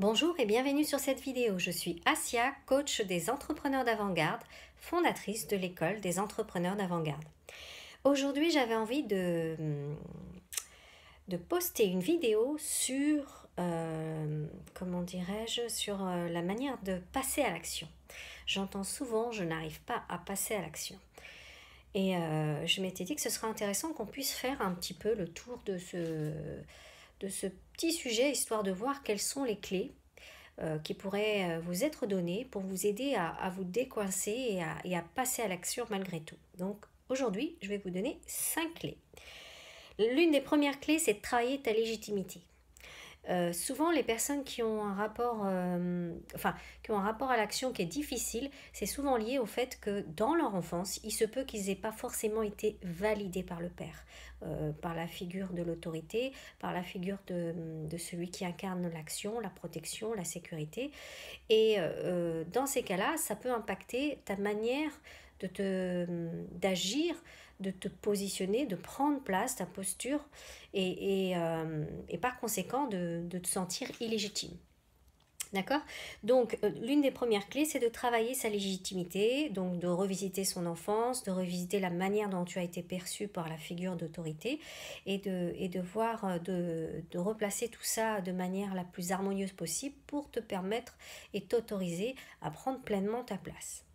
Bonjour et bienvenue sur cette vidéo. Je suis Asia, coach des entrepreneurs d'avant-garde, fondatrice de l'école des entrepreneurs d'avant-garde. Aujourd'hui, j'avais envie de, de poster une vidéo sur, euh, comment dirais-je, sur euh, la manière de passer à l'action. J'entends souvent, je n'arrive pas à passer à l'action. Et euh, je m'étais dit que ce serait intéressant qu'on puisse faire un petit peu le tour de ce de ce petit sujet, histoire de voir quelles sont les clés euh, qui pourraient euh, vous être données pour vous aider à, vous décoincer et à, et à passer à l'action malgré tout. Donc aujourd'hui, je vais vous donner 5 clés. L'une des premières clés, c'est de travailler ta légitimité. Euh, souvent, les personnes qui ont un rapport, euh, qui ont un rapport à l'action qui est difficile, c'est souvent lié au fait que dans leur enfance, il se peut qu'ils n'aient pas forcément été validés par le père, euh, par la figure de l'autorité, par la figure de, de celui qui incarne l'action, la protection, la sécurité. Et dans ces cas-là, ça peut impacter ta manière de d'agir de te positionner, de prendre place, ta posture, et, euh, par conséquent de, te sentir illégitime. D'accord Donc, euh, l'une des premières clés, c'est de travailler sa légitimité, donc de revisiter son enfance, de revisiter la manière dont tu as été perçu par la figure d'autorité et de, et voir, euh, de, de replacer tout ça de manière la plus harmonieuse possible pour te permettre et t'autoriser à prendre pleinement ta place.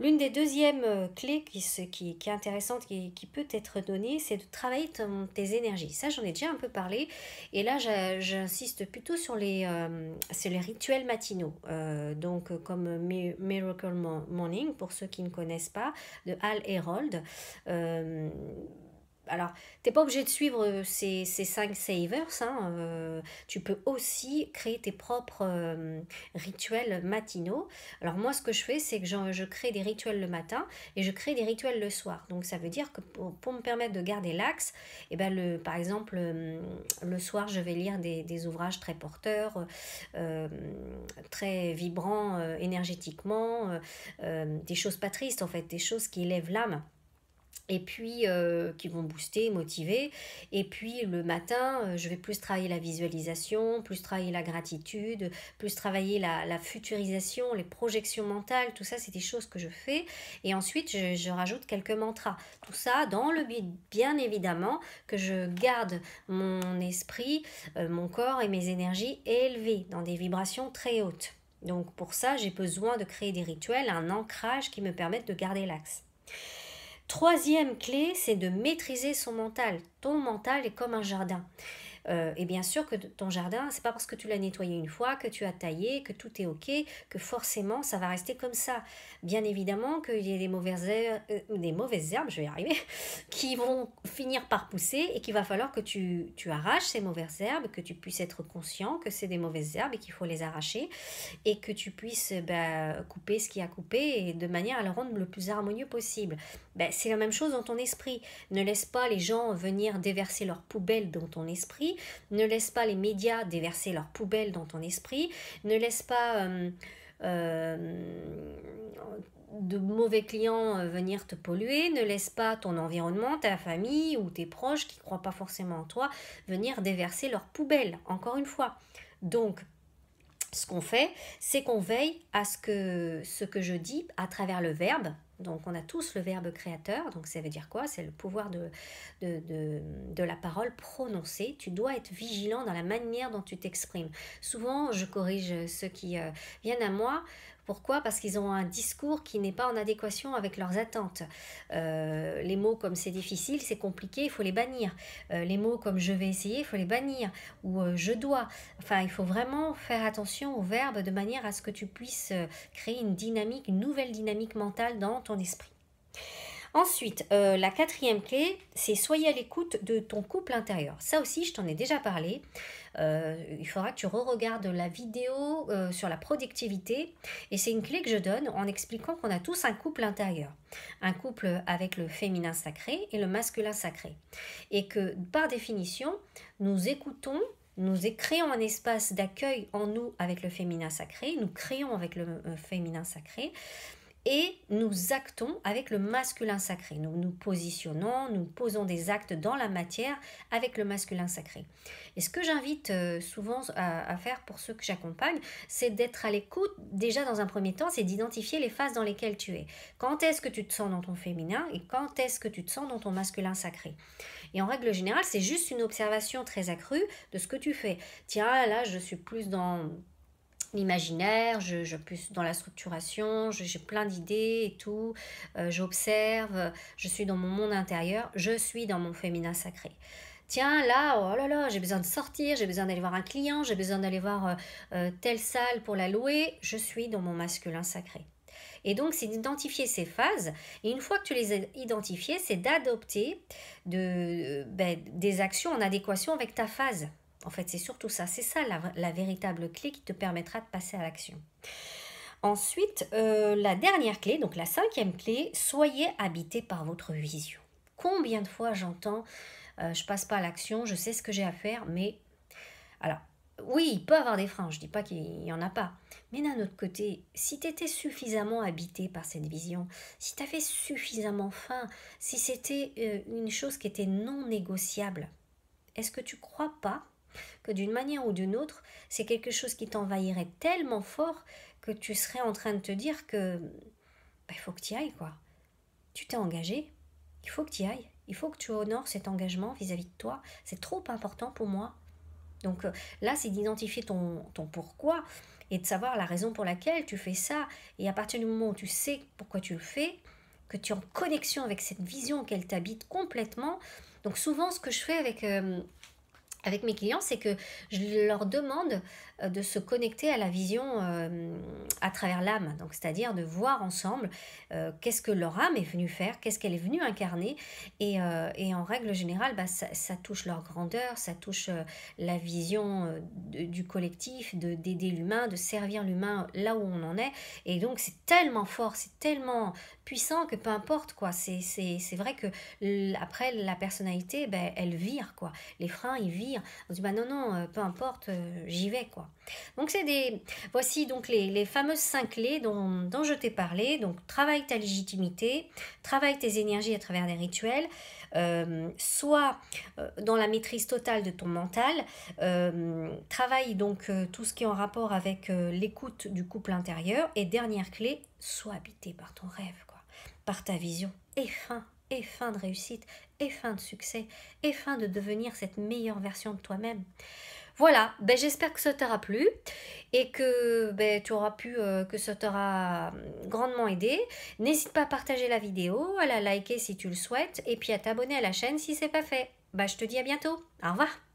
L'une des deuxièmes euh, clés qui, qui est intéressante, qui, peut être donnée, c'est de travailler tes énergies. Ça, j'en ai déjà un peu parlé. Et là, j'insiste plutôt sur les, euh, les rituels matinaux. Euh, donc, comme Miracle Morning, pour ceux qui ne connaissent pas, de Hal Herold alors, tu n'es pas obligé de suivre euh, ces, ces cinq savers. Hein, euh, tu peux aussi créer tes propres euh, rituels matinaux. Alors moi, ce que je fais, c'est que je crée des rituels le matin et je crée des rituels le soir. Donc ça veut dire que pour, me permettre de garder l'axe, eh ben le, par exemple, le soir, je vais lire des, ouvrages très porteurs, très vibrants énergétiquement, des choses pas tristes en fait, des choses qui élèvent l'âme et puis euh, qui vont booster, motiver. Et puis le matin, euh, je vais plus travailler la visualisation, plus travailler la gratitude, plus travailler la, futurisation, les projections mentales, tout ça, c'est des choses que je fais. Et ensuite, je, rajoute quelques mantras. Tout ça dans le but, bien évidemment, que je garde mon esprit, euh, mon corps et mes énergies élevées, dans des vibrations très hautes. Donc pour ça, j'ai besoin de créer des rituels, un ancrage qui me permette de garder l'axe. Troisième clé, c'est de maîtriser son mental. Ton mental est comme un jardin. Euh, et bien sûr que ton jardin, c'est pas parce que tu l'as nettoyé une fois, que tu as taillé, que tout est ok, que forcément ça va rester comme ça. Bien évidemment qu'il y a des mauvaises, herbes, euh, des mauvaises herbes, je vais y arriver, qui vont finir par pousser et qu'il va falloir que tu, tu arraches ces mauvaises herbes, que tu puisses être conscient que c'est des mauvaises herbes et qu'il faut les arracher et que tu puisses bah, couper ce qui a coupé et de manière à le rendre le plus harmonieux possible. Bah, c'est la même chose dans ton esprit. Ne laisse pas les gens venir déverser leurs poubelles dans ton esprit ne laisse pas les médias déverser leurs poubelles dans ton esprit, ne laisse pas euh, euh, de mauvais clients euh, venir te polluer, ne laisse pas ton environnement, ta famille ou tes proches qui ne croient pas forcément en toi venir déverser leurs poubelles, encore une fois. Donc, ce qu'on fait, c'est qu'on veille à ce que ce que je dis à travers le verbe, donc on a tous le verbe créateur, donc ça veut dire quoi C'est le pouvoir de, de, la parole prononcée. Tu dois être vigilant dans la manière dont tu t'exprimes. Souvent, je corrige ceux qui euh, viennent à moi pourquoi Parce qu'ils ont un discours qui n'est pas en adéquation avec leurs attentes. Euh, les mots comme c'est difficile, c'est compliqué, il faut les bannir. Euh, les mots comme je vais essayer, il faut les bannir. Ou euh, je dois. Enfin, il faut vraiment faire attention aux verbes de manière à ce que tu puisses créer une dynamique, une nouvelle dynamique mentale dans ton esprit. Ensuite, euh, la quatrième clé, c'est soyez à l'écoute de ton couple intérieur. Ça aussi, je t'en ai déjà parlé. Euh, il faudra que tu re-regardes la vidéo euh, sur la productivité. Et c'est une clé que je donne en expliquant qu'on a tous un couple intérieur. Un couple avec le féminin sacré et le masculin sacré. Et que par définition, nous écoutons nous créons un espace d'accueil en nous avec le féminin sacré, nous créons avec le féminin sacré, et nous actons avec le masculin sacré. Nous nous positionnons, nous posons des actes dans la matière avec le masculin sacré. Et ce que j'invite euh, souvent à, faire pour ceux que j'accompagne, c'est d'être à l'écoute, déjà dans un premier temps, c'est d'identifier les phases dans lesquelles tu es. Quand est-ce que tu te sens dans ton féminin et quand est-ce que tu te sens dans ton masculin sacré Et en règle générale, c'est juste une observation très accrue de ce que tu fais. Tiens, là, je suis plus dans l'imaginaire, je, je dans la structuration, j'ai plein d'idées et tout, euh, j'observe, je suis dans mon monde intérieur, je suis dans mon féminin sacré. Tiens, là, oh là là, j'ai besoin de sortir, j'ai besoin d'aller voir un client, j'ai besoin d'aller voir euh, euh, telle salle pour la louer, je suis dans mon masculin sacré. Et donc, c'est d'identifier ces phases. Et une fois que tu les as identifiées, c'est d'adopter de, ben, des actions en adéquation avec ta phase. En fait, c'est surtout ça. C'est ça la, véritable clé qui te permettra de passer à l'action. Ensuite, euh, la dernière clé, donc la cinquième clé, soyez habité par votre vision. Combien de fois j'entends euh, je passe pas à l'action, je sais ce que j'ai à faire, mais alors oui, il peut avoir des freins, je ne dis pas qu'il n'y en a pas. Mais d'un autre côté, si tu étais suffisamment habité par cette vision, si tu avais suffisamment faim, si c'était euh, une chose qui était non négociable, est-ce que tu crois pas que d'une manière ou d'une autre, c'est quelque chose qui t'envahirait tellement fort que tu serais en train de te dire que bah, il faut que tu ailles, quoi. Tu t'es engagé, il faut que tu ailles, il faut que tu honores cet engagement vis-à-vis de toi, c'est trop important pour moi. Donc euh, là, c'est d'identifier ton, pourquoi et de savoir la raison pour laquelle tu fais ça. Et à partir du moment où tu sais pourquoi tu le fais, que tu es en connexion avec cette vision qu'elle t'habite complètement. Donc souvent, ce que je fais avec euh, avec mes clients, c'est que je leur demande euh, de se connecter à la vision euh, à travers l'âme, donc c'est-à-dire de voir ensemble euh, qu'est-ce que leur âme est venue faire, qu'est-ce qu'elle est venue incarner, et, en règle générale, bah, ça, touche leur grandeur, ça touche la vision du collectif, de d'aider l'humain, de servir l'humain là où on en est, et donc c'est tellement fort, c'est tellement puissant que peu importe quoi, c'est vrai que après la personnalité, ben, elle vire quoi, les freins ils virent on se bah non, non, euh, peu importe, euh, j'y vais, quoi. Donc, c'est des... Voici donc les, fameuses cinq clés dont, je t'ai parlé. Donc, travaille ta légitimité, travaille tes énergies à travers des rituels, euh, soit dans la maîtrise totale de ton mental, travaille donc tout ce qui est en rapport avec l'écoute du couple intérieur, et dernière clé, soit habité par ton rêve, quoi, par ta vision, et fin, et fin de réussite, et fin de succès et fin de devenir cette meilleure version de toi-même. Voilà, ben j'espère que ça t'aura plu et que ben, tu auras pu, euh, que ça t'aura hum, grandement aidé. N'hésite pas à partager la vidéo, à la liker si tu le souhaites et puis à t'abonner à la chaîne si c'est pas fait. Ben, je te dis à bientôt. Au revoir.